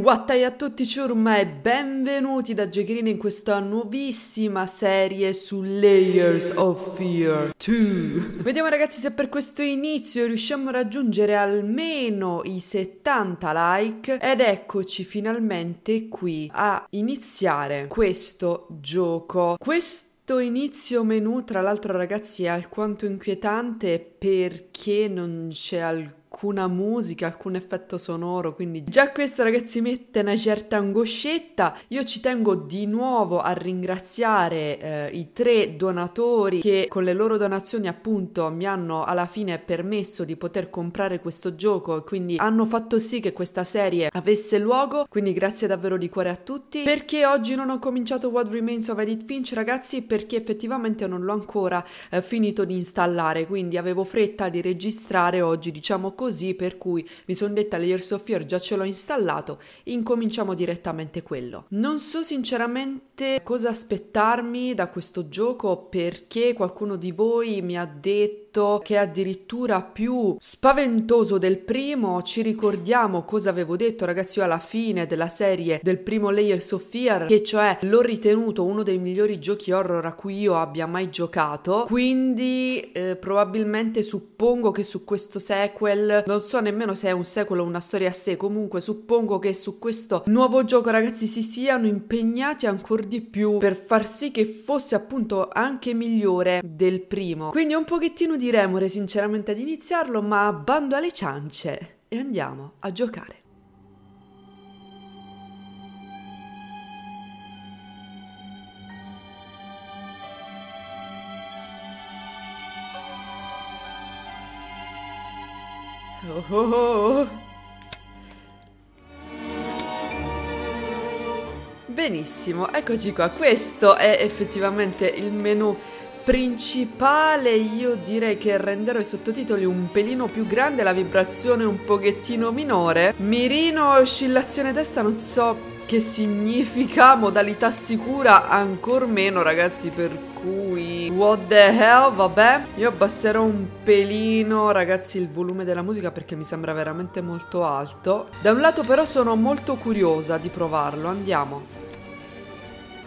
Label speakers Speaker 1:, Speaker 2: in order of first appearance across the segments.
Speaker 1: Wattai a tutti ciurma e benvenuti da Jekirin in questa nuovissima serie su Layers of Fear 2 Vediamo ragazzi se per questo inizio riusciamo a raggiungere almeno i 70 like Ed eccoci finalmente qui a iniziare questo gioco Questo questo inizio menu, tra l'altro, ragazzi, è alquanto inquietante perché non c'è alcun alcuna musica, alcun effetto sonoro, quindi già questo ragazzi mette una certa angoscetta. Io ci tengo di nuovo a ringraziare eh, i tre donatori che con le loro donazioni appunto mi hanno alla fine permesso di poter comprare questo gioco e quindi hanno fatto sì che questa serie avesse luogo, quindi grazie davvero di cuore a tutti. Perché oggi non ho cominciato What Remains of Edith Finch ragazzi? Perché effettivamente non l'ho ancora eh, finito di installare, quindi avevo fretta di registrare oggi diciamo così così, per cui mi sono detta l'airsoftware già ce l'ho installato, incominciamo direttamente quello. Non so sinceramente cosa aspettarmi da questo gioco perché qualcuno di voi mi ha detto fumetto che è addirittura più spaventoso del primo. Ci ricordiamo cosa avevo detto, ragazzi, io alla fine della serie del primo Layer Sophia, che cioè l'ho ritenuto uno dei migliori giochi horror a cui io abbia mai giocato. Quindi eh, probabilmente suppongo che su questo sequel, non so nemmeno se è un sequel o una storia a sé, comunque suppongo che su questo nuovo gioco, ragazzi, si siano impegnati ancora di più per far sì che fosse appunto anche migliore del primo. Quindi un pochettino di di remore sinceramente ad iniziarlo, ma bando alle ciance e andiamo a giocare. Oh, oh, oh. Benissimo, eccoci qua. Questo è effettivamente il menu principale io direi che renderò i sottotitoli un pelino più grande, la vibrazione un pochettino minore. Mirino e oscillazione testa non so che significa, modalità sicura ancor meno ragazzi per cui what the hell vabbè io abbasserò un pelino ragazzi il volume della musica perché mi sembra veramente molto alto da un lato però sono molto curiosa di provarlo andiamo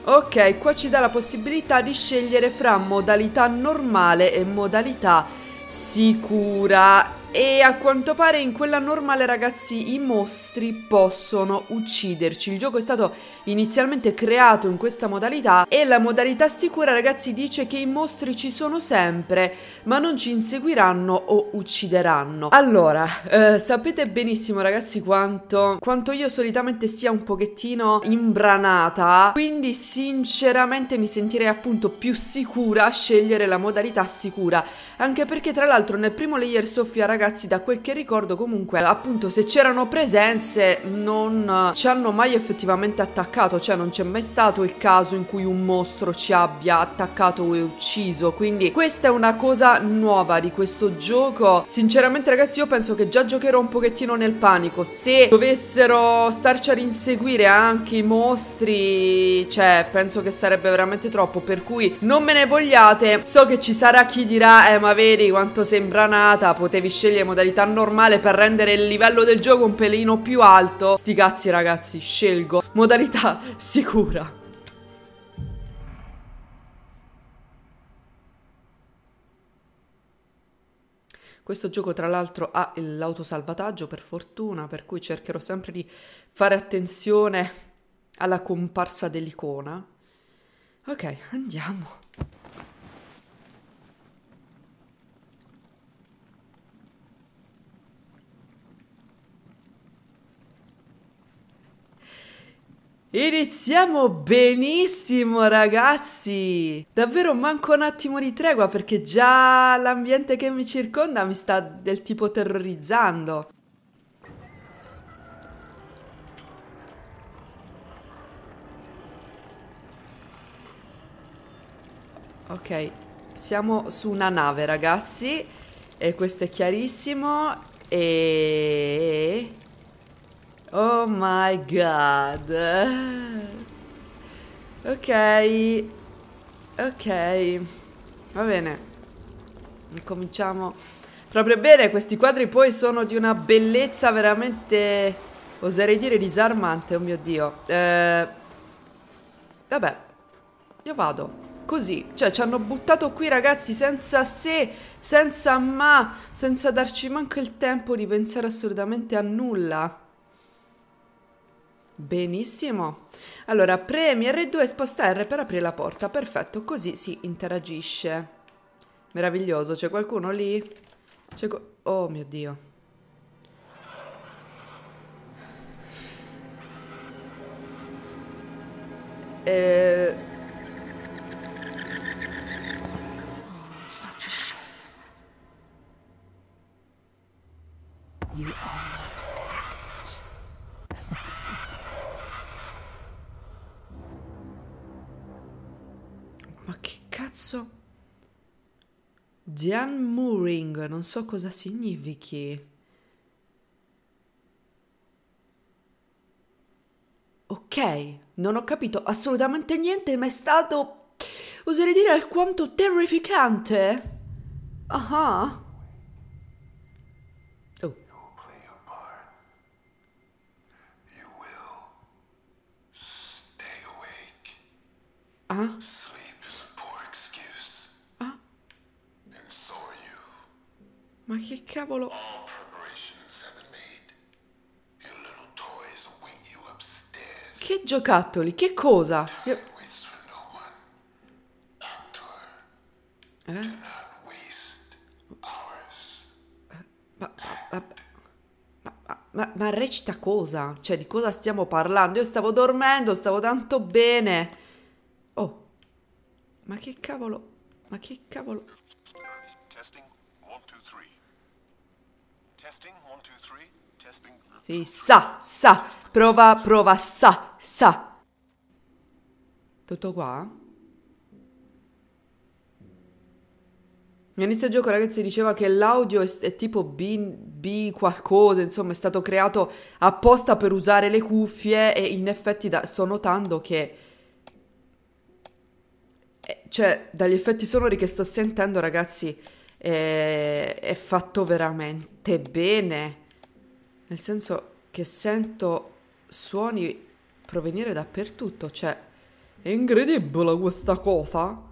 Speaker 1: Ok, qua ci dà la possibilità di scegliere fra modalità normale e modalità sicura e a quanto pare in quella normale ragazzi i mostri possono ucciderci. Il gioco è stato inizialmente creato in questa modalità e la modalità sicura ragazzi dice che i mostri ci sono sempre ma non ci inseguiranno o uccideranno. Allora, eh, sapete benissimo ragazzi quanto, quanto io solitamente sia un pochettino imbranata quindi sinceramente mi sentirei appunto più sicura a scegliere la modalità sicura anche perché tra l'altro nel primo layer Sofia ragazzi ragazzi da quel che ricordo comunque appunto se c'erano presenze non eh, ci hanno mai effettivamente attaccato, cioè non c'è mai stato il caso in cui un mostro ci abbia attaccato e ucciso, quindi questa è una cosa nuova di questo gioco. Sinceramente ragazzi io penso che già giocherò un pochettino nel panico, se dovessero starci ad inseguire anche i mostri, cioè penso che sarebbe veramente troppo, per cui non me ne vogliate, so che ci sarà chi dirà eh ma vedi quanto sembra nata, potevi scegliere scegliere modalità normale per rendere il livello del gioco un pelino più alto. Sti cazzi ragazzi, scelgo modalità sicura. Questo gioco tra l'altro ha l'autosalvataggio per fortuna, per cui cercherò sempre di fare attenzione alla comparsa dell'icona. Ok, andiamo. Iniziamo benissimo ragazzi! Davvero manco un attimo di tregua perché già l'ambiente che mi circonda mi sta del tipo terrorizzando. Ok, siamo su una nave ragazzi e questo è chiarissimo e... Oh my god. Ok. Ok. Va bene. Cominciamo proprio bene. Questi quadri poi sono di una bellezza veramente, oserei dire, disarmante. Oh mio Dio. Eh, vabbè. Io vado. Così, cioè ci hanno buttato qui ragazzi senza se, senza ma, senza darci manco il tempo di pensare assolutamente a nulla. Benissimo. Allora, premi R2 e sposta R per aprire la porta. Perfetto, così si interagisce. Meraviglioso. C'è qualcuno lì? C'è... oh mio Dio. Eh... You are adesso? Jan Mooring, non so cosa significhi. Ok, non ho capito assolutamente niente, ma è stato, oserei dire, alquanto terrificante. Oh. Ah. Uh -huh.
Speaker 2: Oh. Ah.
Speaker 1: Ma che cavolo... Che giocattoli? Che cosa? Io... Eh? Ma, ma, ma, ma, recita cosa? Cioè, di cosa stiamo parlando? Io stavo dormendo, stavo tanto bene. Oh, ma che cavolo? Ma che cavolo? Sì, sa, sa. Prova, prova, sa, sa. Tutto qua? All'inizio del gioco, ragazzi, diceva che l'audio è, è, tipo B, B qualcosa, insomma, è stato creato apposta per usare le cuffie e in effetti da, sto notando che... Eh, cioè, dagli effetti sonori che sto sentendo, ragazzi, è, è fatto veramente bene, nel senso che sento suoni provenire dappertutto, cioè è incredibile questa cosa.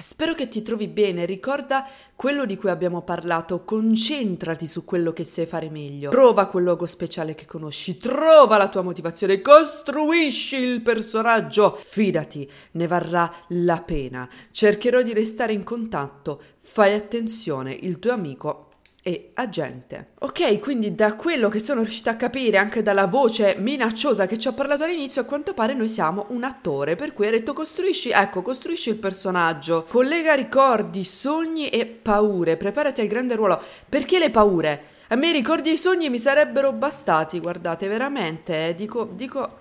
Speaker 1: Spero che ti trovi bene, ricorda quello di cui abbiamo parlato, concentrati su quello che sai fare meglio, trova quel luogo speciale che conosci, trova la tua motivazione, costruisci il personaggio, fidati, ne varrà la pena. Cercherò di restare in contatto, fai attenzione, il tuo amico e agente. Ok, quindi da quello che sono riuscita a capire anche dalla voce minacciosa che ci ha parlato all'inizio, a quanto pare noi siamo un attore, per cui ha detto costruisci, ecco, costruisci il personaggio, collega ricordi, sogni e paure, preparati al grande ruolo. Perché le paure? A me i ricordi e i sogni mi sarebbero bastati, guardate, veramente, eh, dico, dico,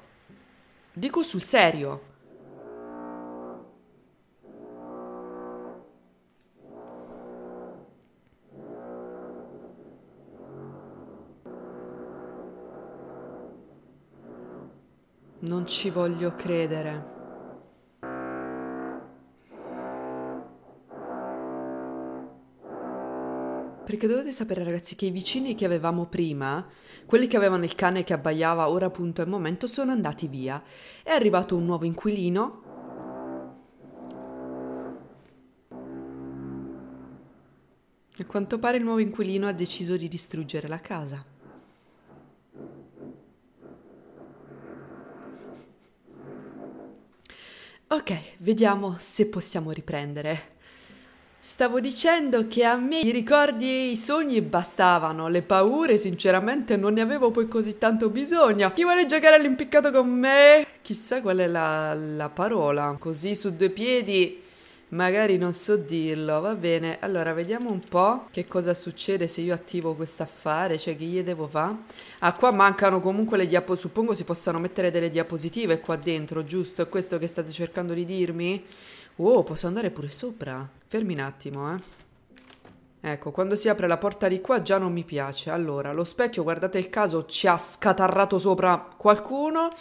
Speaker 1: dico sul serio. Non ci voglio credere. Perché dovete sapere ragazzi che i vicini che avevamo prima, quelli che avevano il cane che abbaiava ora appunto al momento, sono andati via. È arrivato un nuovo inquilino. A quanto pare il nuovo inquilino ha deciso di distruggere la casa. Ok, vediamo se possiamo riprendere. Stavo dicendo che a me i ricordi e i sogni bastavano, le paure sinceramente non ne avevo poi così tanto bisogno. Chi vuole giocare all'impiccato con me? Chissà qual è la, la parola. Così su due piedi Magari non so dirlo, va bene. Allora, vediamo un po' che cosa succede se io attivo questo affare, cioè che gli devo fare. Ah, qua mancano comunque le diapositive, suppongo si possano mettere delle diapositive qua dentro, giusto? È questo che state cercando di dirmi? Oh, posso andare pure sopra. Fermi un attimo, eh. Ecco, quando si apre la porta di qua già non mi piace. Allora, lo specchio, guardate il caso, ci ha scatarrato sopra qualcuno.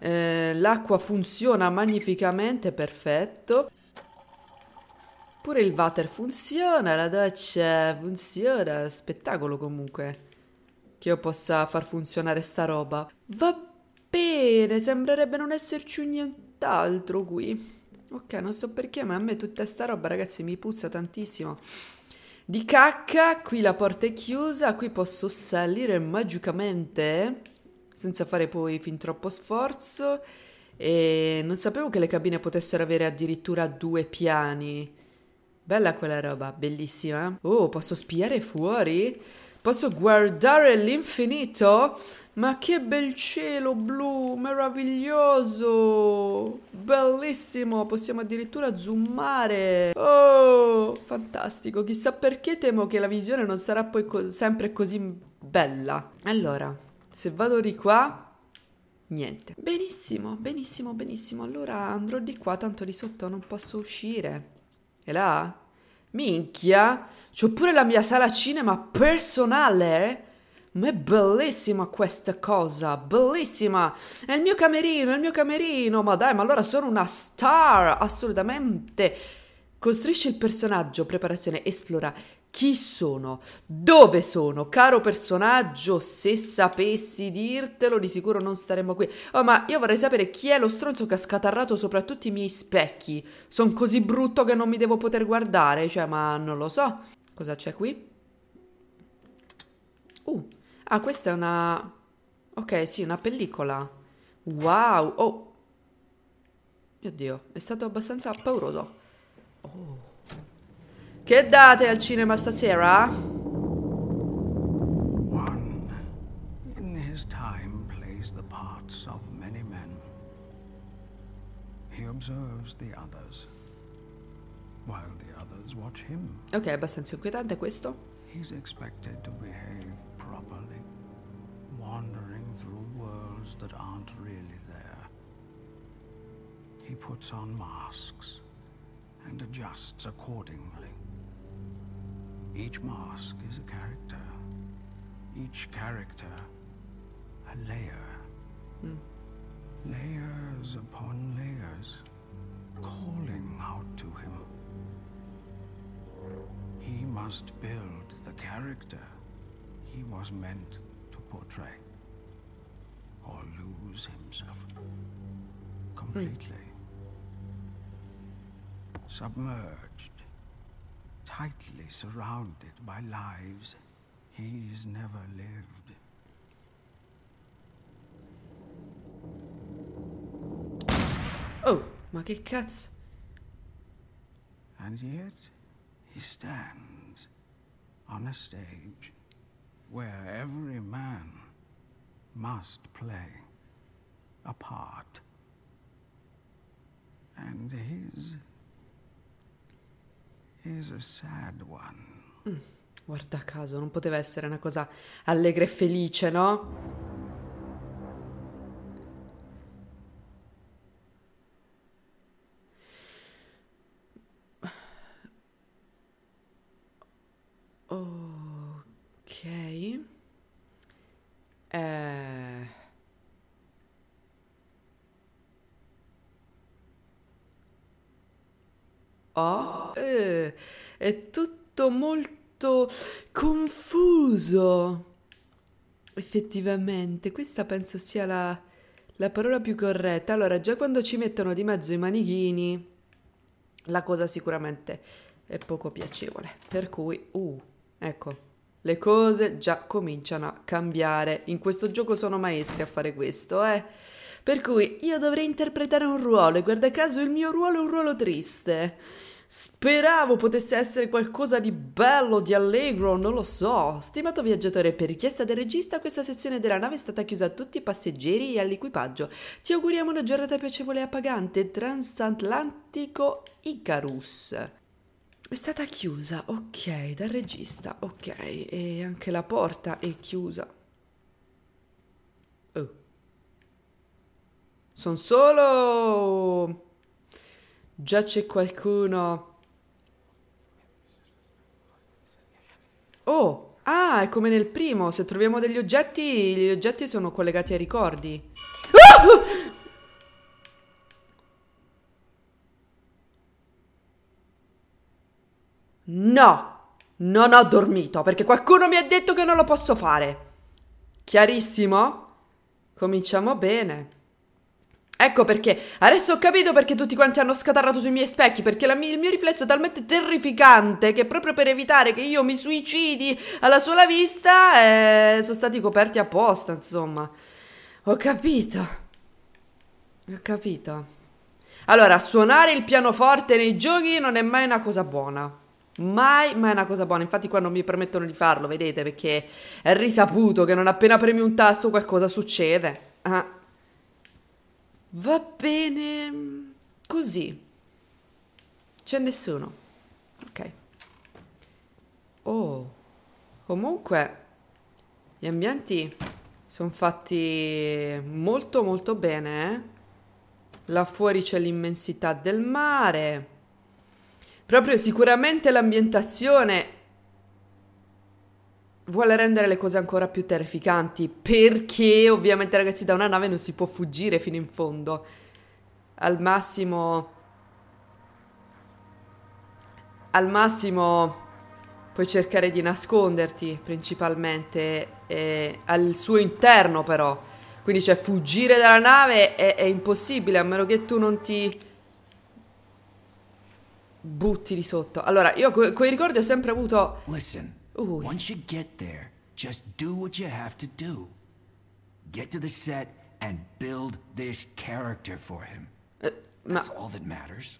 Speaker 1: Eh, l'acqua funziona magnificamente, perfetto. Pure il water funziona, la doccia funziona, spettacolo comunque. Che io possa far funzionare sta roba. Va bene, sembrerebbe non esserci nient'altro qui. Ok, non so perché, ma a me tutta sta roba, ragazzi, mi puzza tantissimo. Di cacca, qui la porta è chiusa, qui posso salire magicamente, senza fare poi fin troppo sforzo. E non sapevo che le cabine potessero avere addirittura due piani. Bella quella roba, bellissima. Oh, posso spiare fuori? Posso guardare l'infinito? Ma che bel cielo blu, meraviglioso! Bellissimo, possiamo addirittura zoomare. Oh, fantastico. Chissà perché temo che la visione non sarà poi co sempre così bella. Allora, se vado di qua, niente. Benissimo, benissimo, benissimo. Allora andrò di qua, tanto di sotto non posso uscire. E là? Minchia, c'ho pure la mia sala cinema personale. Ma è bellissima questa cosa, bellissima! È il mio camerino, è il mio camerino! Ma dai, ma allora sono una star, assolutamente! Costruisci il personaggio, preparazione, esplora, chi sono? Dove sono? Caro personaggio, se sapessi dirtelo, di sicuro non staremmo qui. Oh, ma io vorrei sapere chi è lo stronzo che ha scatarrato sopra tutti i miei specchi. Sono così brutto che non mi devo poter guardare, cioè, ma non lo so. Cosa c'è qui? Uh, ah, questa è una... Ok, sì, una pellicola. Wow, oh. Mio Dio, è stato abbastanza pauroso. Oh. Che date al cinema stasera? One
Speaker 2: in his time plays the parts of many men. He observes the others while the others watch him.
Speaker 1: Ok, è abbastanza inquietante questo.
Speaker 2: He's expected to behave properly, wandering through worlds that aren't really there. He puts on masks and adjusts accordingly. Each mask is a character. Each character a layer. Mm. Layers upon layers, calling out to him. He must build the character he was meant to portray. Or lose himself hmm. completely. Mm. Submerged tightly surrounded by lives he's never lived.
Speaker 1: Oh, ma che
Speaker 2: And yet, he stands on a stage where every man must play a part. And his
Speaker 1: is a sad one. Mm, guarda caso, non poteva essere una cosa allegra e felice, no? tutto molto confuso. Effettivamente, questa penso sia la, la parola più corretta. Allora, già quando ci mettono di mezzo i manichini, la cosa sicuramente è poco piacevole. Per cui, uh, ecco, le cose già cominciano a cambiare. In questo gioco sono maestri a fare questo, eh. Per cui io dovrei interpretare un ruolo e guarda caso il mio ruolo è un ruolo triste. Speravo potesse essere qualcosa di bello, di allegro, non lo so. Stimato viaggiatore, per richiesta del regista, questa sezione della nave è stata chiusa a tutti i passeggeri e all'equipaggio. Ti auguriamo una giornata piacevole e appagante. Transatlantico Icarus. È stata chiusa, ok, dal regista, ok. E anche la porta è chiusa. Oh. Sono solo Già c'è qualcuno. Oh, ah, è come nel primo. Se troviamo degli oggetti, gli oggetti sono collegati ai ricordi. Ah! No, non ho dormito perché qualcuno mi ha detto che non lo posso fare. Chiarissimo? Cominciamo bene. Ecco perché, adesso ho capito perché tutti quanti hanno scatarrato sui miei specchi, perché la, il mio riflesso è talmente terrificante che proprio per evitare che io mi suicidi alla sola vista eh, sono stati coperti apposta, insomma. Ho capito. Ho capito. Allora, suonare il pianoforte nei giochi non è mai una cosa buona. Mai, mai una cosa buona. Infatti qua non mi permettono di farlo, vedete, perché è risaputo che non appena premi un tasto qualcosa succede. Ah va bene così. C'è nessuno. Ok. Oh, comunque gli ambienti sono fatti molto molto bene. Eh. Là fuori c'è l'immensità del mare. Proprio sicuramente l'ambientazione vuole rendere le cose ancora più terrificanti, perché ovviamente ragazzi da una nave non si può fuggire fino in fondo. Al massimo... Al massimo puoi cercare di nasconderti principalmente eh, al suo interno però. Quindi cioè fuggire dalla nave è, è impossibile a meno che tu non ti butti di sotto. Allora, io coi co ricordi ho sempre avuto... Listen. Ooh. Once you get there, just do what you have to do. Get to the set and build this character for him. Eh, That's all that matters.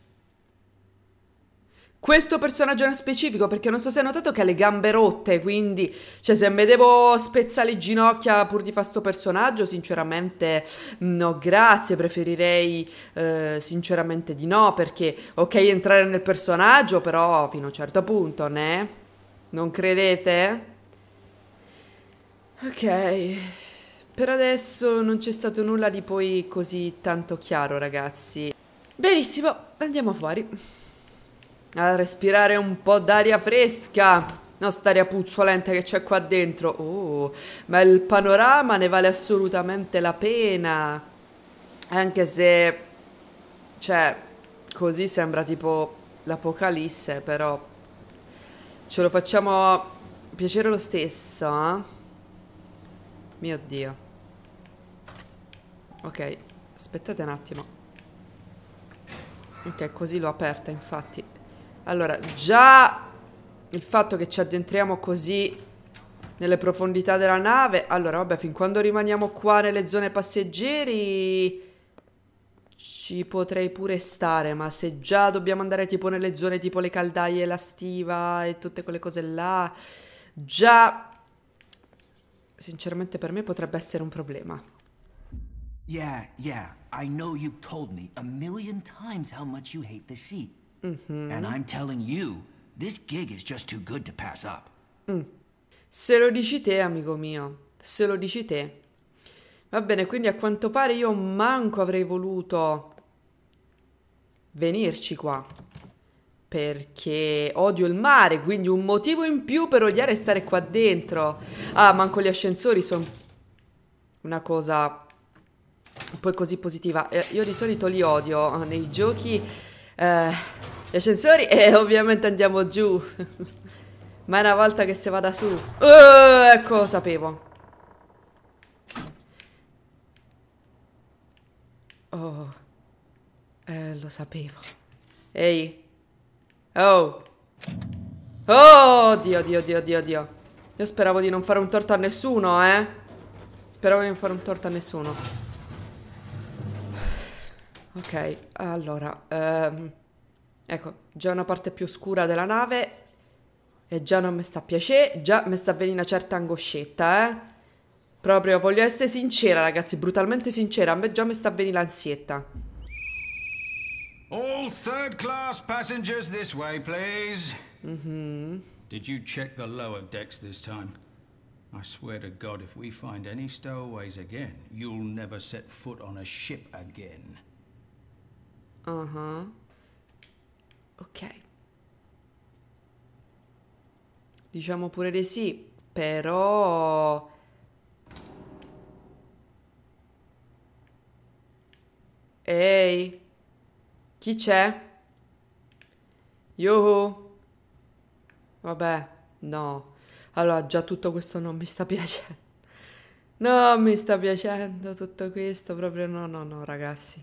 Speaker 1: Questo personaggio nello specifico, perché non so se hai notato che ha le gambe rotte, quindi, cioè, se me devo spezzare le ginocchia pur di fare sto personaggio, sinceramente, no, grazie, preferirei, eh, sinceramente, di no, perché, ok, entrare nel personaggio, però, fino a un certo punto, ne? Non credete? Ok, per adesso non c'è stato nulla di poi così tanto chiaro, ragazzi. Benissimo, andiamo fuori. A respirare un po' d'aria fresca. Non st'aria puzzolente che c'è qua dentro. Oh, ma il panorama ne vale assolutamente la pena. Anche se... Cioè, così sembra tipo l'apocalisse, però Ce lo facciamo piacere lo stesso, eh? Mio Dio. Ok, aspettate un attimo. Ok, così l'ho aperta, infatti. Allora, già il fatto che ci addentriamo così nelle profondità della nave... Allora, vabbè, fin quando rimaniamo qua nelle zone passeggeri... Ci potrei pure stare, ma se già dobbiamo andare tipo nelle zone tipo le caldaie, la stiva e tutte quelle cose là, già sinceramente per me potrebbe essere un problema.
Speaker 2: Yeah, yeah, I know you've told me a million times how much you hate the sea. Mm -hmm. And I'm telling you, this gig is just too good to pass up.
Speaker 1: Mm. Se lo dici te, amico mio, se lo dici te. Va bene, quindi a quanto pare io manco avrei voluto venirci qua. Perché odio il mare, quindi un motivo in più per odiare stare qua dentro. Ah, manco gli ascensori sono una cosa poi così positiva. Eh, io di solito li odio ah, nei giochi. Eh, gli ascensori e eh, ovviamente andiamo giù. Ma è una volta che si vada su. Eh, ecco, lo sapevo. Oh, eh, lo sapevo. Ehi. Oh. Oh, Dio, Dio, Dio, Dio, Dio. Io speravo di non fare un torto a nessuno, eh. Speravo di non fare un torto a nessuno. Ok, allora. Um, ecco, già una parte più scura della nave. E già non mi sta piacere. Già mi sta venendo una certa angoscetta, eh. Proprio, voglio essere sincera, ragazzi, brutalmente sincera. A me già mi sta venendo l'ansietta.
Speaker 2: All third class passengers this way, please. Mm -hmm. Did you check the lower decks this time? I swear to God, if we find any stowaways again, you'll never set foot on a ship again.
Speaker 1: Uh-huh. Ok. Diciamo pure di sì, però Ehi, chi c'è? Yuhu. Vabbè, no. Allora, già tutto questo non mi sta piacendo. Non mi sta piacendo tutto questo, proprio no, no, no, ragazzi.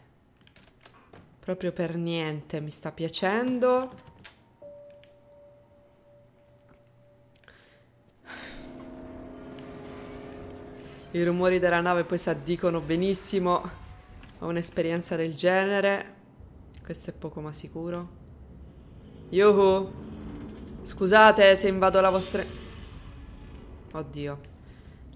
Speaker 1: Proprio per niente mi sta piacendo. I rumori della nave poi si addicono benissimo a un'esperienza del genere, questo è poco ma sicuro. Yuhu! Scusate se invado la vostra... Oddio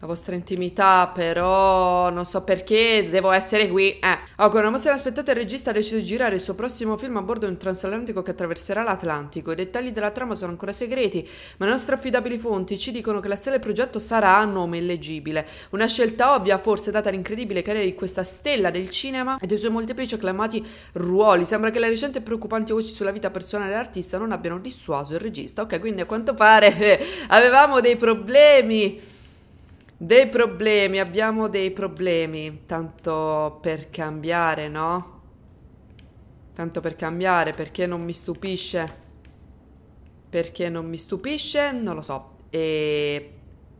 Speaker 1: la vostra intimità, però non so perché devo essere qui. Eh. Oh, una mossa inaspettata il regista ha deciso di girare il suo prossimo film a bordo di un transatlantico che attraverserà l'Atlantico. I dettagli della trama sono ancora segreti, ma le nostre affidabili fonti ci dicono che la stella del progetto sarà a nome illegibile. Una scelta ovvia, forse data l'incredibile carriera di questa stella del cinema e dei suoi molteplici acclamati ruoli. Sembra che le recenti e preoccupanti voci sulla vita personale dell'artista non abbiano dissuaso il regista. Ok, quindi a quanto pare avevamo dei problemi dei problemi, abbiamo dei problemi, tanto per cambiare, no? Tanto per cambiare, perché non mi stupisce? Perché non mi stupisce? Non lo so. E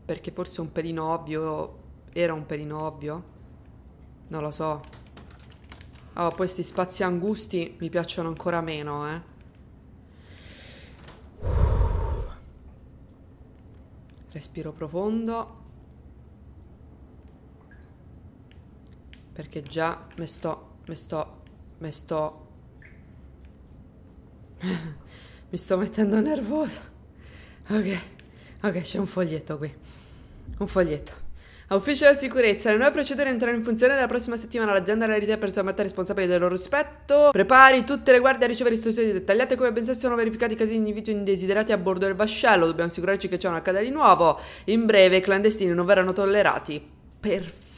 Speaker 1: perché forse un pelino ovvio era un pelino ovvio? Non lo so. Oh, questi spazi angusti mi piacciono ancora meno, eh. Respiro profondo. perché già me sto, me sto, me sto, mi sto mettendo nervosa. Ok, ok, c'è un foglietto qui, un foglietto. Ufficio della sicurezza, le nuove procedure entrano in funzione dalla prossima settimana. L'azienda la ritiene personalmente responsabile del loro rispetto. Prepari tutte le guardie a ricevere istruzioni dettagliate. Come ben sa, sono verificati i casi di individui indesiderati a bordo del vascello. Dobbiamo assicurarci che ciò non accada di nuovo. In breve, i clandestini non verranno tollerati. Perfetto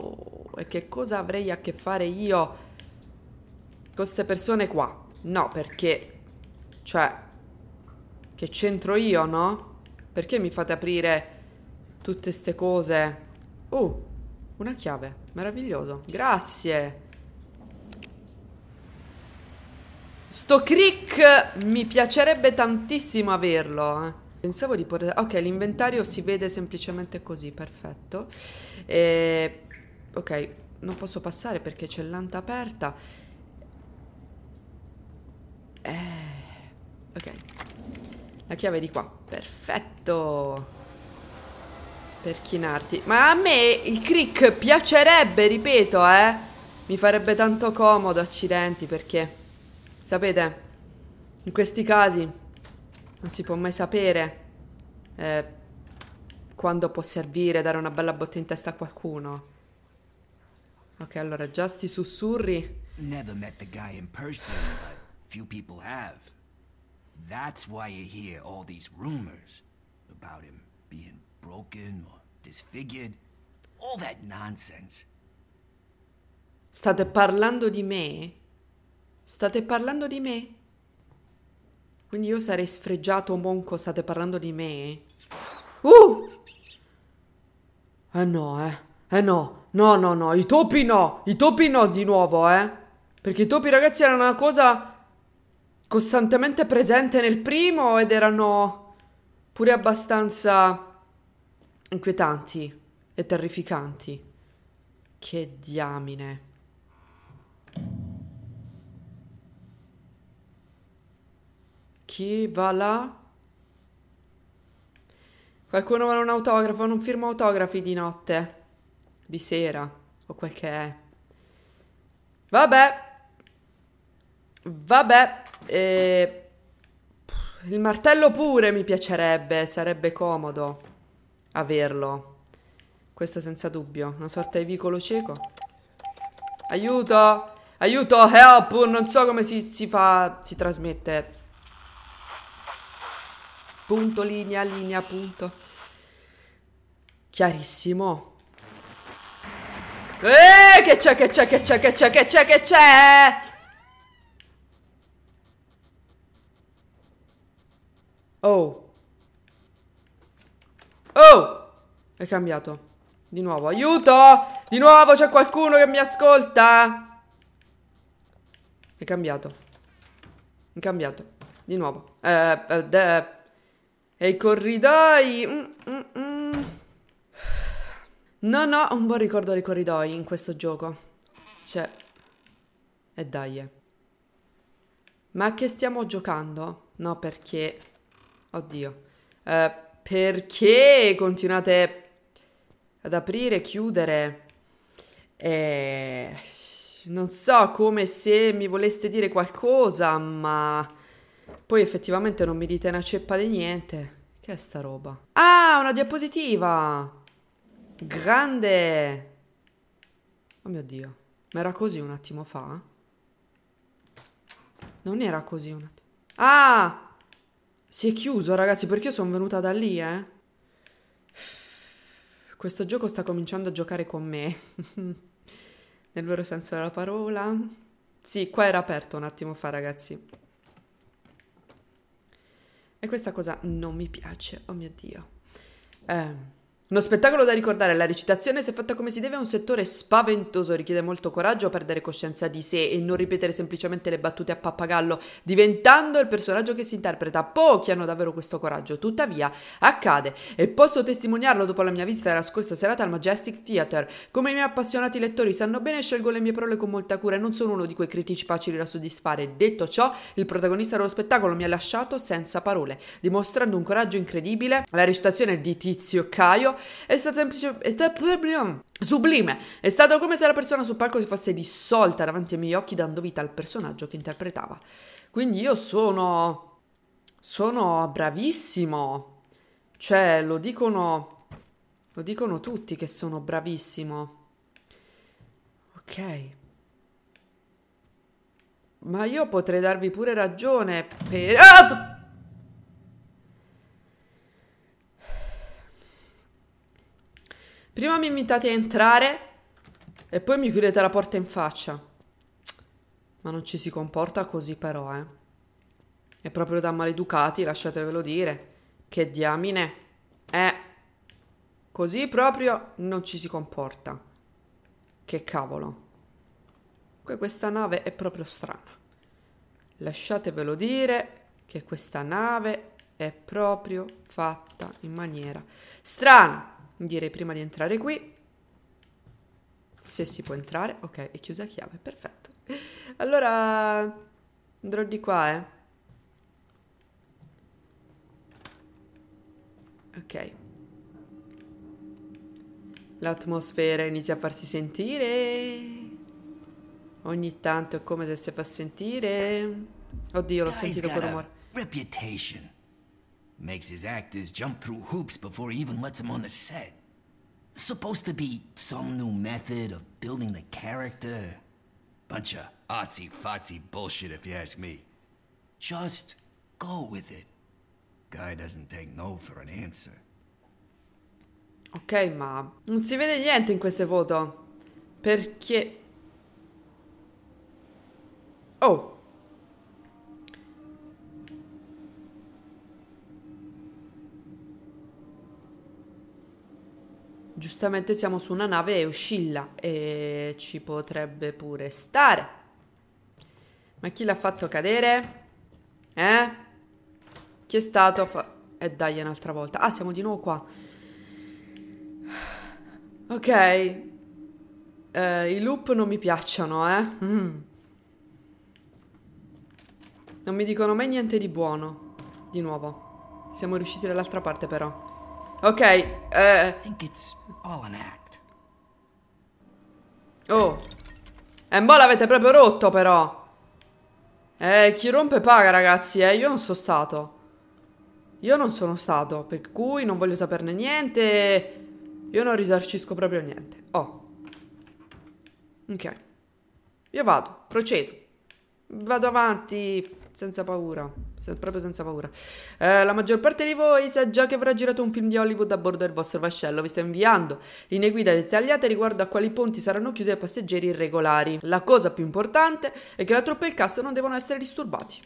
Speaker 1: questo e che cosa avrei a che fare io con queste persone qua? No, perché, cioè, che c'entro io, no? Perché mi fate aprire tutte queste cose? Oh, una chiave, meraviglioso, grazie! Sto crick mi piacerebbe tantissimo averlo, eh. Pensavo di poter... Ok, l'inventario si vede semplicemente così, perfetto. E ok, non posso passare perché c'è l'anta aperta. Eh, ok. La chiave è di qua. Perfetto. Per chinarti. Ma a me il crick piacerebbe, ripeto, eh. Mi farebbe tanto comodo, accidenti, perché... Sapete, in questi casi non si può mai sapere eh, quando può servire dare una bella botta in testa a qualcuno. Ok, allora già sti sussurri.
Speaker 2: Never met the guy in person, but few people have. That's why you hear all these rumors about him being broken or disfigured. All that nonsense.
Speaker 1: State parlando di me? State parlando di me? Quindi io sarei sfregiato, monco, state parlando di me? Uh! Eh no, eh. Eh no. No, no, no, i topi no, i topi no di nuovo, eh. Perché i topi, ragazzi, erano una cosa costantemente presente nel primo ed erano pure abbastanza inquietanti e terrificanti. Che diamine. Chi va là? Qualcuno vuole un autografo, non firma autografi di notte di sera o quel che è. Vabbè, vabbè, eh, il martello pure mi piacerebbe, sarebbe comodo averlo. Questo senza dubbio, una sorta di vicolo cieco. Aiuto, aiuto, help, non so come si, si fa, si trasmette. Punto, linea, linea, punto. Chiarissimo. Eeeh, che c'è, che c'è, che c'è, che c'è, che c'è, che c'è? Oh. Oh! È cambiato. Di nuovo, aiuto! Di nuovo c'è qualcuno che mi ascolta! È cambiato. È cambiato. Di nuovo. Eh, eh, eh. E i corridoi... Mm, mm, non ho un buon ricordo dei corridoi in questo gioco. Cioè... E dai. Eh. Ma che stiamo giocando? No, perché... Oddio. Eh, perché continuate ad aprire e chiudere? Eh... Non so, come se mi voleste dire qualcosa, ma... Poi effettivamente non mi dite una ceppa di niente. Che è sta roba? Ah, una diapositiva! Grande! Oh mio Dio. Ma era così un attimo fa? Non era così un attimo. Ah! Si è chiuso, ragazzi, perché io sono venuta da lì, eh? Questo gioco sta cominciando a giocare con me. Nel vero senso della parola. Sì, qua era aperto un attimo fa, ragazzi. E questa cosa non mi piace, oh mio Dio. Ehm... Uno spettacolo da ricordare, la recitazione se fatta come si deve è un settore spaventoso, richiede molto coraggio a perdere coscienza di sé e non ripetere semplicemente le battute a pappagallo, diventando il personaggio che si interpreta. Pochi hanno davvero questo coraggio, tuttavia accade e posso testimoniarlo dopo la mia visita la scorsa serata al Majestic Theatre. Come i miei appassionati lettori sanno bene, scelgo le mie parole con molta cura e non sono uno di quei critici facili da soddisfare. Detto ciò, il protagonista dello spettacolo mi ha lasciato senza parole, dimostrando un coraggio incredibile. La recitazione di Tizio Caio è stata semplicemente sublime. È stato come se la persona sul palco si fosse dissolta davanti ai miei occhi dando vita al personaggio che interpretava. Quindi io sono sono bravissimo. Cioè, lo dicono lo dicono tutti che sono bravissimo. Ok. Ma io potrei darvi pure ragione per... Ah! Prima mi invitate a entrare e poi mi chiudete la porta in faccia. Ma non ci si comporta così però, eh. È proprio da maleducati, lasciatevelo dire. Che diamine. Eh. Così proprio non ci si comporta. Che cavolo. Comunque questa nave è proprio strana. Lasciatevelo dire che questa nave è proprio fatta in maniera strana direi prima di entrare qui, se si può entrare, ok, è chiusa a chiave, perfetto. Allora andrò di qua, eh. Ok. L'atmosfera inizia a farsi sentire. Ogni tanto è come se si fa sentire. Oddio, l'ho sentito quel rumore.
Speaker 2: Reputation. Makes his actors jump through hoops before he even lets them on the set. supposed to be some new method of building the character. Bunch of artsy-fartsy bullshit if you ask me. Just go with it. Guy doesn't take no for an answer.
Speaker 1: Ok, ma non si vede niente in queste foto. Perché... Oh! giustamente siamo su una nave e oscilla e ci potrebbe pure stare. Ma chi l'ha fatto cadere? Eh? Chi è stato? Fa e eh, dai un'altra volta. Ah, siamo di nuovo qua. Ok. Eh, I loop non mi piacciono, eh. Mm. Non mi dicono mai niente di buono. Di nuovo. Siamo riusciti dall'altra parte però. Ok, eh... Oh. E eh, mo l'avete proprio rotto però. Eh, chi rompe paga ragazzi, eh. Io non sono stato. Io non sono stato, per cui non voglio saperne niente. Io non risarcisco proprio niente. Oh. Ok. Io vado, procedo. Vado avanti senza paura, se, proprio senza paura. Eh, la maggior parte di voi sa già che avrà girato un film di Hollywood a bordo del vostro vascello, vi sta inviando linee guida dettagliate riguardo a quali ponti saranno chiusi ai passeggeri irregolari. La cosa più importante è che la troppa e il cast non devono essere disturbati.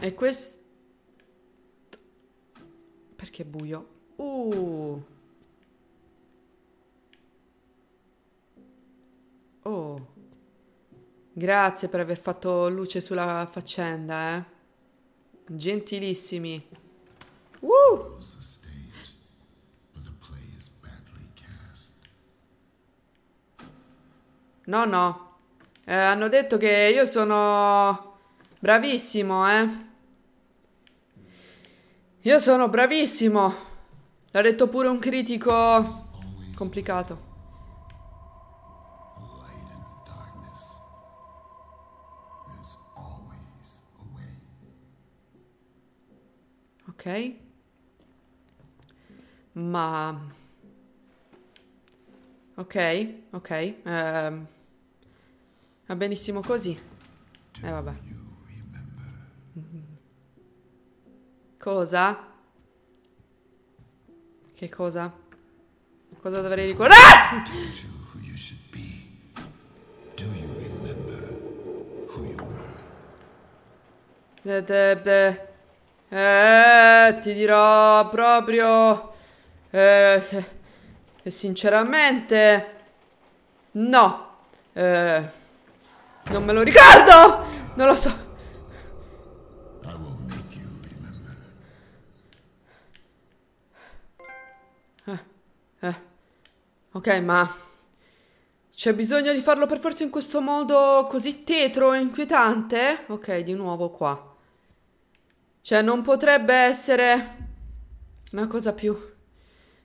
Speaker 1: E questo... Perché è buio? Uh... Oh... Grazie per aver fatto luce sulla faccenda, eh. Gentilissimi. Uh! No, no. Eh, hanno detto che io sono bravissimo, eh. Io sono bravissimo. L'ha detto pure un critico complicato. ok? Ma... Ok, ok, eh, va benissimo così. E eh, vabbè. Cosa? Che cosa? Cosa dovrei ricordare? Ah! The, the, the... Eh, ti dirò proprio... Eh, eh, sinceramente... No. Eh, non me lo ricordo! Non lo so. Eh, eh. Ok, ma... C'è bisogno di farlo per forza in questo modo così tetro e inquietante? Ok, di nuovo qua. Cioè, non potrebbe essere una cosa più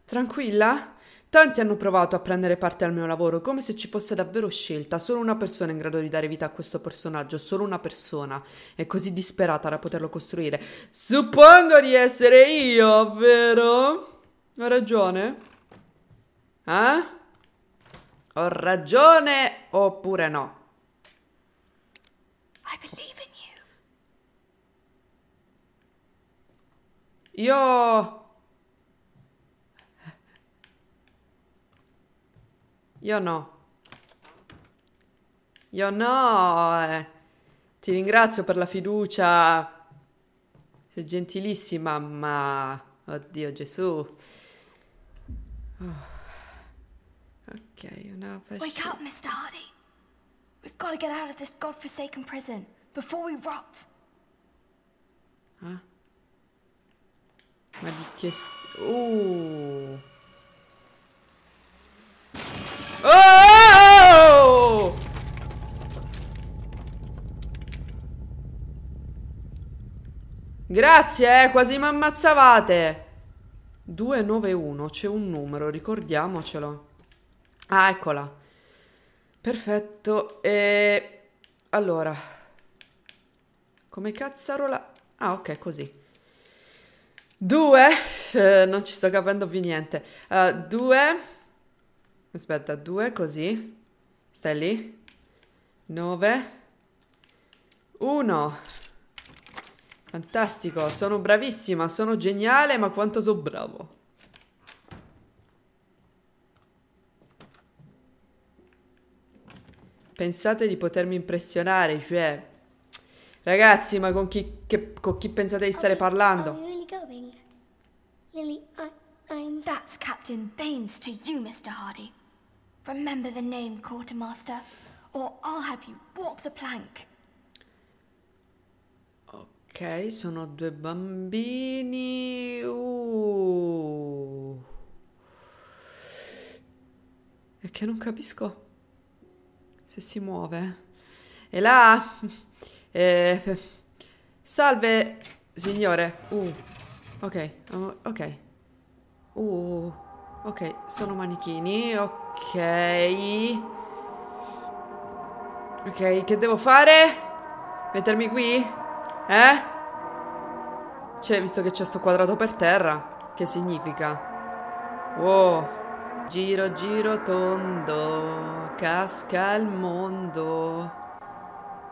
Speaker 1: tranquilla? Tanti hanno provato a prendere parte al mio lavoro, come se ci fosse davvero scelta, solo una persona è in grado di dare vita a questo personaggio, solo una persona, è così disperata da poterlo costruire. Suppongo di essere io, vero? Ho ragione? Eh? Ho ragione oppure no? I believe Io... Io no. Io no. Eh. Ti ringrazio per la fiducia. Sei gentilissima, ma... Oddio Gesù. Oh. Ok, una fascia. Wake
Speaker 2: up, Mr. Hardy. We've got to get out of this godforsaken prison before we rot.
Speaker 1: Huh? Ah? Ma di che... Oh! Oh! Grazie, eh, quasi mi ammazzavate. 291, c'è un numero, ricordiamocelo. Ah, eccola. Perfetto. E allora, come cazzarola? Ah, ok, così. Due, eh, non ci sto capendo più niente. Uh, due, aspetta, due così, stai lì. Nove, uno. Fantastico, sono bravissima, sono geniale, ma quanto so bravo. Pensate di potermi impressionare, cioè... Ragazzi, ma con chi, che, con chi pensate di stare parlando?
Speaker 2: Captain Baines to you, Mr. Hardy. Remember the name, quartermaster, or I'll have you walk the plank.
Speaker 1: Ok, sono due bambini. Uh. È che non capisco se si muove. E là. Eh, salve, signore. Uh. Ok, uh, ok. Uh. Ok, sono manichini, ok. Ok, che devo fare? Mettermi qui? Eh? Cioè, visto che c'è sto quadrato per terra, che significa? Wow. Giro, giro, tondo, casca il mondo,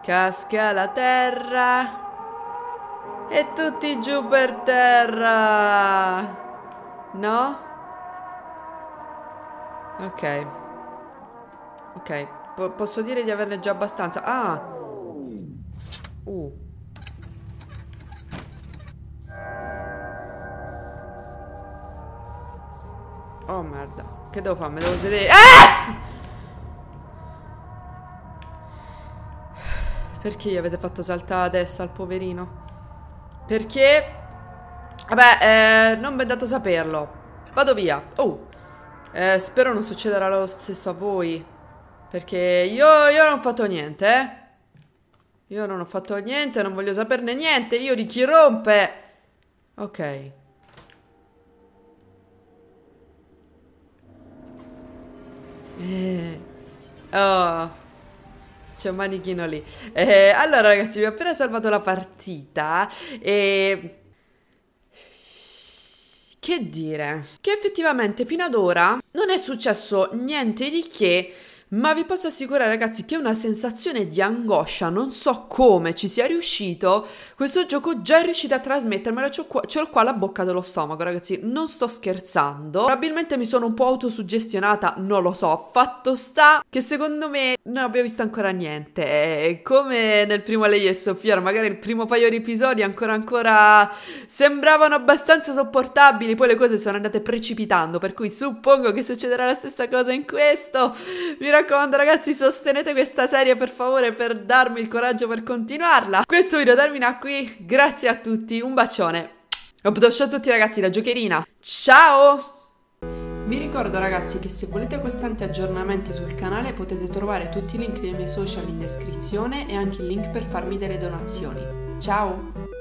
Speaker 1: casca la terra e tutti giù per terra. No? Ok. Ok. P posso dire di averne già abbastanza. Ah! Uh. Oh merda. Che devo fare? Mi devo sedere. Ah! Perché gli avete fatto saltare a destra al poverino? Perché? Vabbè, eh, non mi è dato saperlo. Vado via. Oh, eh, spero non succederà lo stesso a voi. Perché io, io non ho fatto niente, eh. Io non ho fatto niente, non voglio saperne niente. Io di chi rompe. Ok. Eh. Oh. C'è un manichino lì. Eh, allora ragazzi, vi ho appena salvato la partita. E... Che dire? Che effettivamente fino ad ora non è successo niente di che ma vi posso assicurare ragazzi che una sensazione di angoscia, non so come ci sia riuscito, questo gioco già è riuscito a trasmettermela, ce l'ho qua, la bocca dello stomaco ragazzi, non sto scherzando, probabilmente mi sono un po' autosuggestionata, non lo so, fatto sta che secondo me non abbiamo visto ancora niente, come nel primo Lei e Sofia, magari il primo paio di episodi ancora ancora sembravano abbastanza sopportabili, poi le cose sono andate precipitando, per cui suppongo che succederà la stessa cosa in questo, mi raccomando raccomando ragazzi sostenete questa serie per favore per darmi il coraggio per continuarla. Questo video termina qui, grazie a tutti, un bacione. Ho a tutti ragazzi da Giocherina, ciao! Vi ricordo ragazzi che se volete costanti aggiornamenti sul canale potete trovare tutti i link dei miei social in descrizione e anche il link per farmi delle donazioni. Ciao!